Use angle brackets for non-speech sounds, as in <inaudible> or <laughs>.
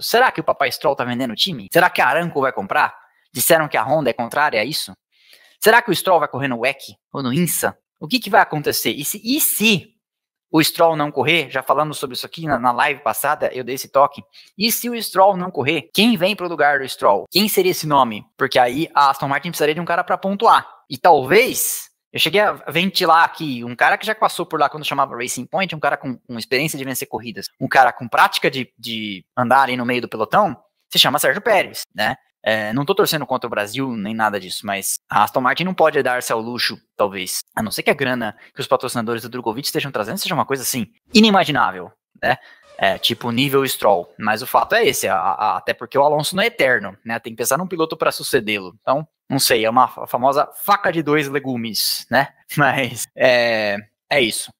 Será que o Papai Stroll tá vendendo o time? Será que a Aranco vai comprar? Disseram que a Honda é contrária a isso? Será que o Stroll vai correr no WEC ou no INSA? O que, que vai acontecer? E se, e se o Stroll não correr? Já falando sobre isso aqui na, na, live passada, eu dei esse toque. E se o Stroll não correr? Quem vem pro lugar do Stroll? Quem seria esse nome? Porque aí a Aston Martin precisaria de um cara para pontuar. E talvez eu cheguei a ventilar aqui um cara que já passou por lá quando chamava Racing Point, um cara com, com experiência de vencer corridas, um cara com prática de, de andar ali no meio do pelotão, se chama Sérgio Pérez, né? É, não tô torcendo contra o Brasil, nem nada disso, mas a Aston Martin não pode dar-se ao luxo, talvez. A não ser que a grana que os patrocinadores do Drogovic estejam trazendo seja uma coisa assim, inimaginável né? É, tipo nível Stroll. Mas o fato é esse, a, a, até porque o Alonso não é eterno, né? Tem que pensar num piloto para sucedê-lo. Então, não sei, é uma famosa faca de dois legumes, né? <laughs> Mas é, é isso.